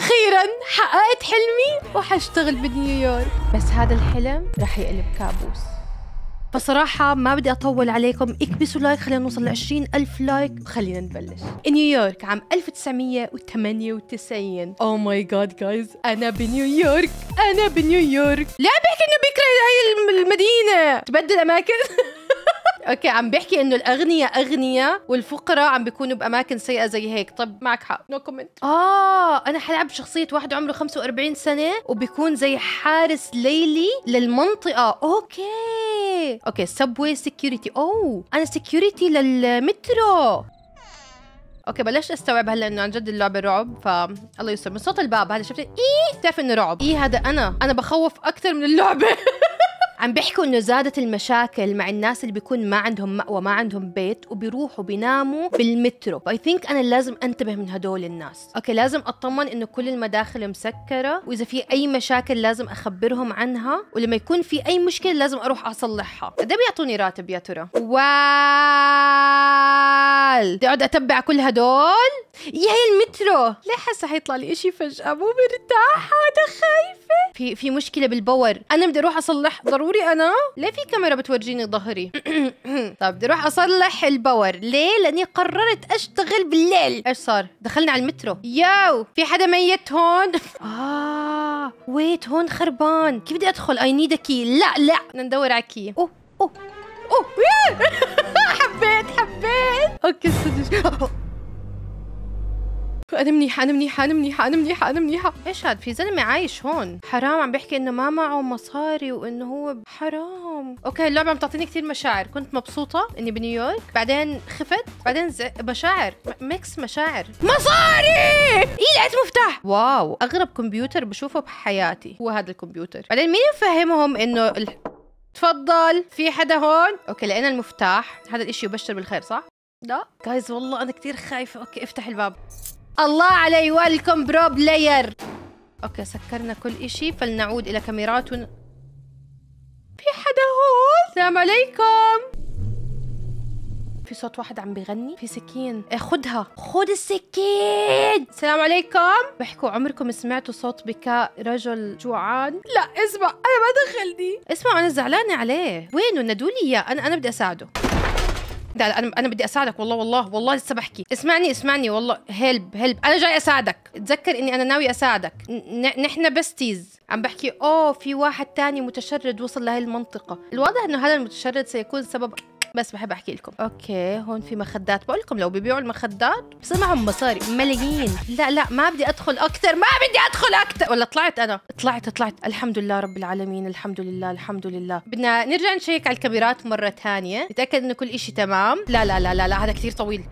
اخيرا حققت حلمي وحشتغل بنيويورك بس هذا الحلم رح يقلب كابوس فصراحة ما بدي أطول عليكم اكبسوا لايك خلينا نوصل لعشرين 20 ألف لايك وخلينا نبلش نيويورك عام 1998 أو ماي جاد جايز أنا بنيويورك أنا بنيويورك ليه بحكي إنه بكره هاي المدينة تبدل أماكن اوكي عم بيحكي انه الاغنياء اغنياء والفقراء عم بيكونوا باماكن سيئه زي هيك طب معك حق نو no كومنت اه انا حلعب شخصيه واحد عمره 45 سنه وبيكون زي حارس ليلي للمنطقه اوكي اوكي سبوي سكيورتي اوه انا سكيورتي للمترو اوكي بلشت استوعب هلا انه عن جد اللعبه رعب ف الله يستر من صوت الباب هلا شفت ايه بتعرف انه رعب ايه هذا انا انا بخوف اكثر من اللعبه عم بيحكوا انه زادت المشاكل مع الناس اللي بيكون ما عندهم مأوى ما عندهم بيت وبيروحوا بيناموا بالمترو اي ثينك انا لازم انتبه من هدول الناس اوكي لازم اطمن انه كل المداخل مسكره واذا في اي مشاكل لازم اخبرهم عنها ولما يكون في اي مشكله لازم اروح اصلحها قد بيعطوني راتب يا ترى وال اقعد اتبع كل هدول يا هي المترو ليه حاسه حيطلع لي شيء فجاه مو مرتاحه انا خايفه في في مشكله بالباور انا بدي اروح اصلح ضروري ضروري انا ليه في كاميرا بتورجيني ظهري طب بدي اروح اصلح الباور ليه لاني قررت اشتغل بالليل ايش صار دخلنا على المترو ياو في حدا ميت هون اه ويت هون خربان كيف بدي ادخل اي نيد كي لا لا بدنا ندور على كي اوه اوه اوه حبيت حبيت اوكي صدق انا منيحه انا منيحه انا منيحه انا منيحه انا منيحه ايش هاد في زلمه عايش هون حرام عم بيحكي انه ما معه مصاري وانه هو حرام اوكي اللعبه عم تعطيني كثير مشاعر كنت مبسوطه اني بنيويورك بعدين خفت بعدين ز... مشاعر ميكس مشاعر مصاري ايه لقيت مفتاح واو اغرب كمبيوتر بشوفه بحياتي هو هذا الكمبيوتر بعدين مين يفهمهم انه ال... تفضل في حدا هون اوكي لقينا المفتاح هذا الاشي يبشر بالخير صح لا جايز والله انا كثير خايفه اوكي افتح الباب الله علي ويلكم برو بلاير اوكي سكرنا كل اشي فلنعود الى كاميراتنا في حدا هون السلام عليكم في صوت واحد عم بيغني في سكين إيه، خدها خد السكين السلام عليكم بحكوا عمركم سمعتوا صوت بكاء رجل جوعان لا اسمع انا ما دخلني اسمع انا زعلانه عليه وينه نادولي اياه انا انا بدي اساعده لا, انا انا بدي اساعدك والله والله والله لسه بحكي اسمعني اسمعني والله هلب هلب انا جاي اساعدك تذكر اني انا ناوي اساعدك نحن بستيز عم بحكي اوه في واحد تاني متشرد وصل لهي المنطقه الواضح انه هذا المتشرد سيكون سبب بس بحب احكي لكم اوكي هون في مخدات بقول لكم لو ببيعوا المخدات بصير معهم مصاري ملايين لا لا ما بدي ادخل اكثر ما بدي ادخل اكثر ولا طلعت انا طلعت طلعت الحمد لله رب العالمين الحمد لله الحمد لله بدنا نرجع نشيك على الكاميرات مره ثانيه نتاكد انه كل شيء تمام لا لا لا لا, لا هذا كثير طويل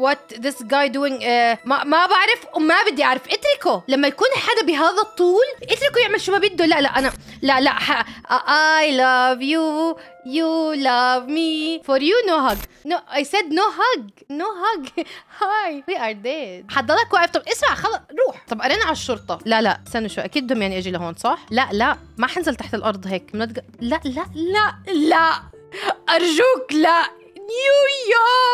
وات ذس جاي دوينج ما ما بعرف وما بدي اعرف اتركه لما يكون حدا بهذا الطول اتركه يعمل شو ما بده لا لا انا لا لا اي لاف يو You love me. For you, no hug. No, I said no hug. No hug. Hi. We are dead. حضلك واقف طب اسمع خلص روح. طب قرينا على الشرطة. لا لا استنوا شوي أكيد بدهم يعني أجي لهون صح؟ لا لا ما حنزل تحت الأرض هيك. لا لا لا لا أرجوك لا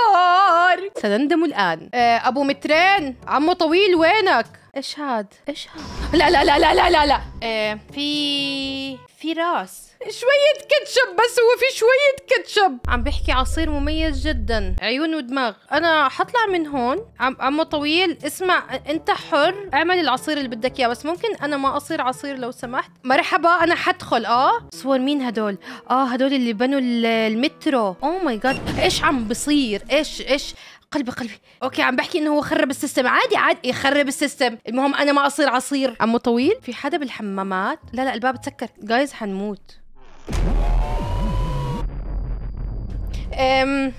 نيويورك سنندم الآن آه، أبو مترين عمو طويل وينك؟ ايش هاد؟ ايش هاد؟ لا لا لا لا لا لا لا آه، في في راس شوية كاتشب بس هو في شوية كاتشب عم بحكي عصير مميز جدا عيون ودماغ انا حطلع من هون عم عمو طويل اسمع انت حر اعمل العصير اللي بدك اياه بس ممكن انا ما اصير عصير لو سمحت مرحبا انا حدخل اه صور مين هدول اه هدول اللي بنوا المترو او ماي جاد ايش عم بصير ايش ايش قلبي قلبي اوكي عم بحكي انه هو خرب السيستم عادي عادي يخرب إيه، السيستم المهم انا ما اصير عصير عمو طويل في حدا بالحمامات لا لا الباب تسكر جايز حنموت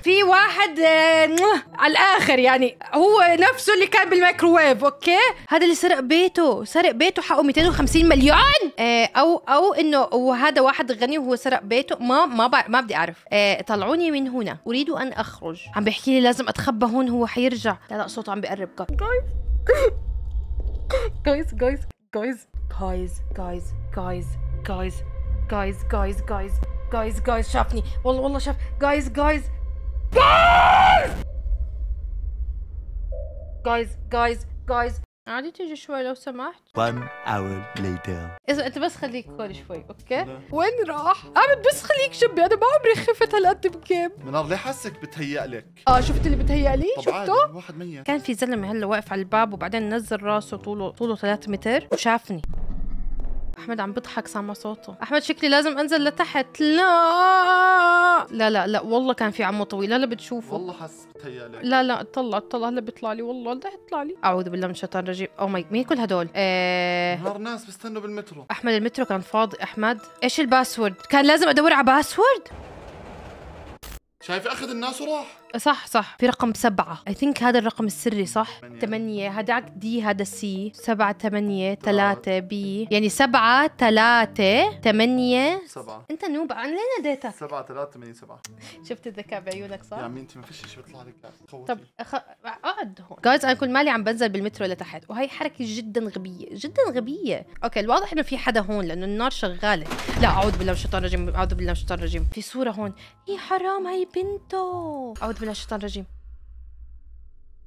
في واحد آه، على الاخر يعني هو نفسه اللي كان بالميكروويف اوكي هذا اللي سرق بيته سرق بيته حقه 250 مليون آه، او او انه وهذا واحد غني وهو سرق بيته ما ما ما بدي اعرف آه، طلعوني من هنا اريد ان اخرج عم بيحكي لي لازم اتخبى هون هو حيرجع لا لا صوته عم بقرب جايز جايز جايز جايز جايز جايز جايز جايز جايز جايز جايز جايز شافني والله والله شاف جايز جايز جايز جايز جايز جايز عادي تجي شوي لو سمحت 1 hour later اذا انت بس خليك هون شوي اوكي وين راح عم بس خليك شبي انا ما عمري خفت هالقد بكيم منار ليه حاسك بتهيأ لك اه شفت اللي بتهيأ لي شفته واحد مية كان في زلمه هلا واقف على الباب وبعدين نزل راسه طوله طوله 3 متر وشافني احمد عم بضحك سامع صوته احمد شكلي لازم انزل لتحت لا لا لا لا والله كان في عمو طويل هلا بتشوفه والله حس لا لا اطلع اطلع هلا بيطلع لي والله رح يطلع لي اعوذ بالله من الشيطان الرجيم او oh ماي مين كل هدول ايه نهار ناس بستنوا بالمترو احمد المترو كان فاضي احمد ايش الباسورد كان لازم ادور على باسورد شايف اخذ الناس وراح صح صح في رقم سبعة اي ثينك هذا الرقم السري صح ثمانية هذاك دي هذا سي سبعة ثمانية ثلاثة بي يعني سبعة ثلاثة ثمانية سبعة انت نوب انا لين ناديتك سبعة ثلاثة ثمانية سبعة شفت الذكاء بعيونك صح؟ يا عمي انت ما فيش شيء بيطلع لك طب أخ... اقعد هون جايز انا كل مالي عم بنزل بالمترو لتحت وهي حركة جدا غبية جدا غبية اوكي الواضح انه في حدا هون لانه النار شغالة لا اعوذ بالله من الشيطان الرجيم اعوذ بالله من الشيطان الرجيم في صورة هون هي إيه، حرام هي بنته اعوذ بالله الشيطان الرجيم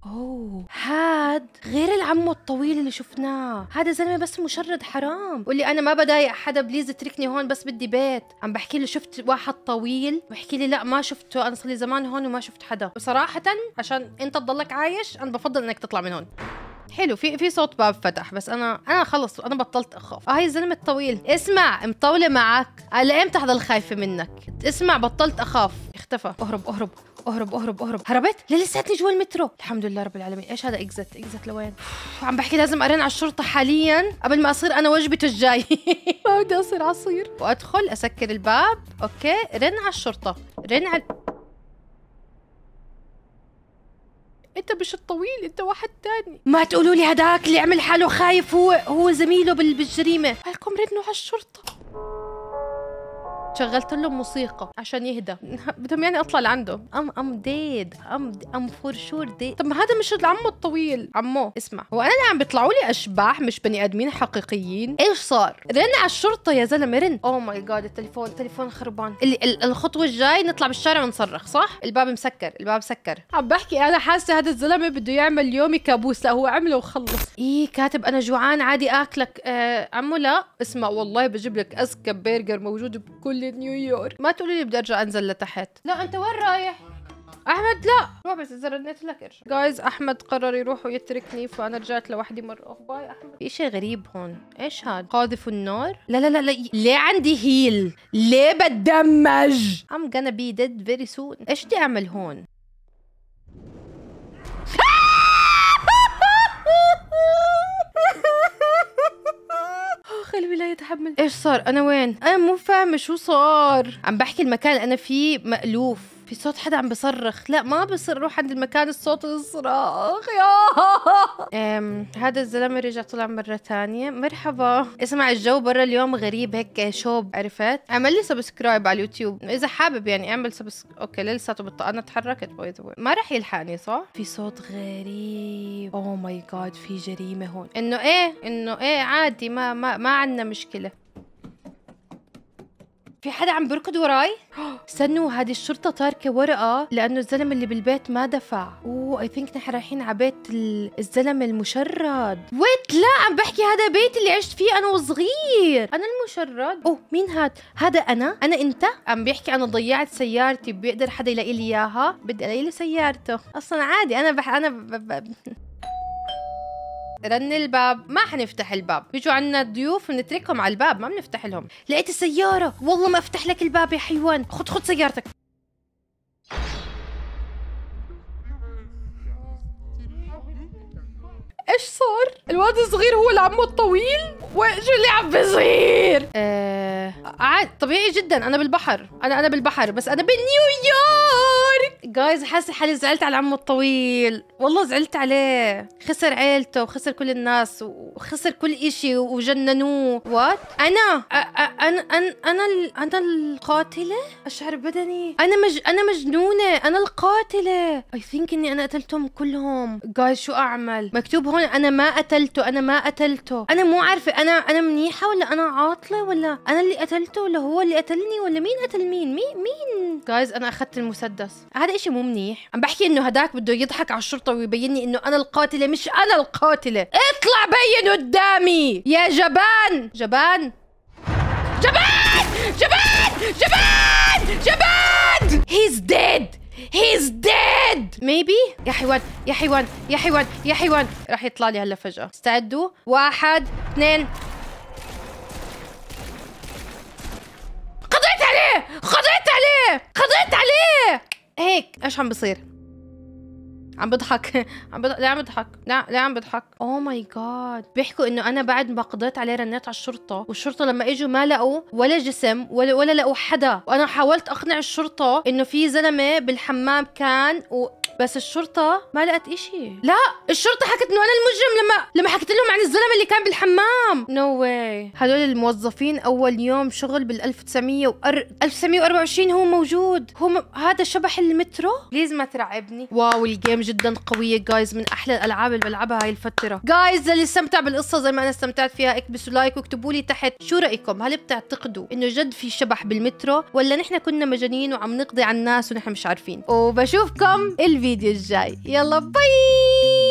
اوه هاد غير العمو الطويل اللي شفناه هذا زلمه بس مشرد حرام واللي لي انا ما بضايق حدا بليز اتركني هون بس بدي بيت عم بحكي له شفت واحد طويل بحكي لي لا ما شفته انا صار لي زمان هون وما شفت حدا وصراحه عشان انت تضلك عايش انا بفضل انك تطلع من هون حلو في في صوت باب فتح بس انا انا خلص انا بطلت اخاف آه، هاي الزلمه الطويل اسمع مطوله معك على امتى هذا الخايفه منك اسمع بطلت اخاف اختفى اهرب اهرب اهرب اهرب اهرب هربت ليه لساتني جوا المترو الحمد لله رب العالمين ايش هذا اكزت اكزت لوين عم بحكي لازم ارن على الشرطه حاليا قبل ما اصير انا وجبته الجاي ما بدي اصير عصير وادخل اسكر الباب اوكي رن على الشرطه رن على انت مش الطويل انت واحد تاني ما تقولوا لي هداك اللي عمل حاله خايف هو هو زميله بالجريمه مالكم رنوا على الشرطه شغلت له موسيقى عشان يهدى بدهم يعني اطلع لعنده ام ام ديد ام ام فور شور ديد طب ما هذا مش عمه الطويل عمه اسمع هو انا اللي عم بيطلعوا لي اشباح مش بني ادمين حقيقيين ايش صار رن على الشرطه يا زلمه رن او ماي جاد التليفون التليفون خربان ال الخطوه الجاي نطلع بالشارع ونصرخ صح الباب مسكر الباب مسكر عم بحكي انا حاسه هذا الزلمه بده يعمل يومي كابوس لا هو عمله وخلص ايه كاتب انا جوعان عادي اكلك آه عمو لا اسمع والله بجيب لك اذكى برجر موجود بكل لنيويورك ما تقولي لي بدي ارجع انزل لتحت لا انت وين رايح احمد لا روح بس اذا رنيت لك ارجع جايز احمد قرر يروح ويتركني فانا رجعت لوحدي مره اخرى باي احمد في شيء غريب هون ايش هاد قاذف النار لا لا لا لا ليه عندي هيل ليه بتدمج I'm gonna be dead very soon ايش بدي اعمل هون دخل ولاية حمل ايش صار انا وين انا مو فاهمه شو صار عم بحكي المكان انا فيه مألوف في صوت حدا عم بصرخ لا ما بصر روح عند المكان الصوت الصراخ يا أم هذا الزلمه رجع طلع مره ثانيه مرحبا اسمع الجو برا اليوم غريب هيك شوب عرفت اعمل لي سبسكرايب على اليوتيوب اذا حابب يعني اعمل سبسكرايب اوكي لساته بط... انا تحركت باي ذا ما راح يلحقني صح في صوت غريب اوه ماي جاد في جريمه هون انه ايه انه ايه عادي ما ما ما عندنا مشكله في حدا عم بركض وراي استنوا هذه الشرطه تاركه ورقه لانه الزلم اللي بالبيت ما دفع اوه اي ثينك نحن رايحين على بيت الزلم المشرد ويت لا عم بحكي هذا بيت اللي عشت فيه انا وصغير انا المشرد اوه مين هاد هذا انا انا انت عم بيحكي انا ضيعت سيارتي بيقدر حدا يلاقي لي اياها بدي الاقي لي سيارته اصلا عادي انا بح انا ب... ب... رن الباب ما حنفتح الباب بيجوا عنا ضيوف بنتركهم على الباب ما بنفتح لهم لقيت السيارة والله ما افتح لك الباب يا حيوان خد خد سيارتك ايش صار؟ الواد الصغير هو العمو الطويل؟ وشو اللي عم بيصير؟ آه. آه... عاد طبيعي جدا انا بالبحر انا انا بالبحر بس انا بنيويورك جايز حاسه حالي زعلت على عمو الطويل والله زعلت عليه خسر عيلته وخسر كل الناس وخسر كل إشي وجننوه وات انا انا انا انا, أنا القاتله اشعر بدني انا مج انا مجنونه انا القاتله اي ثينك اني انا قتلتهم كلهم جايز شو اعمل مكتوب هون انا ما قتلته انا ما قتلته انا مو عارفه انا انا منيحه ولا انا عاطله ولا انا اللي قتلته ولا هو اللي قتلني ولا مين قتل مين مين مين جايز انا اخذت المسدس هذا شيء مو منيح عم بحكي انه هداك بده يضحك على الشرطه ويبيني انه انا القاتله مش انا القاتله اطلع بين قدامي يا جبان جبان جبان جبان جبان جبان هيز ديد هيز ديد ميبي يا حيوان يا حيوان يا حيوان يا حيوان راح يطلع لي هلا فجأة استعدوا واحد اثنين قضيت عليه! قضيت عليه! قضيت عليه! هيك ايش عم بصير عم بضحك عم بضحك ليه عم بضحك لا ليه عم بضحك اوه ماي جاد بيحكوا انه انا بعد ما قضيت عليه رنيت على الشرطه والشرطه لما اجوا ما لقوا ولا جسم ولا ولا لقوا حدا وانا حاولت اقنع الشرطه انه في زلمه بالحمام كان و بس الشرطه ما لقت إشي لا الشرطه حكت انه انا المجرم لما لما حكيت لهم عن الزلمه اللي كان بالحمام نو no واي هدول الموظفين اول يوم شغل بال 1900 و 1924 هو موجود هو م... هذا شبح المترو بليز ما ترعبني واو الجيم جدا قويه جايز من احلى الالعاب اللي بلعبها هاي الفتره جايز اللي استمتع بالقصه زي ما انا استمتعت فيها اكبسوا لايك واكتبوا لي تحت شو رايكم هل بتعتقدوا انه جد في شبح بالمترو ولا نحن كنا مجانين وعم نقضي على الناس ونحن مش عارفين وبشوفكم الفيديو الفيديو الجاي يلا باي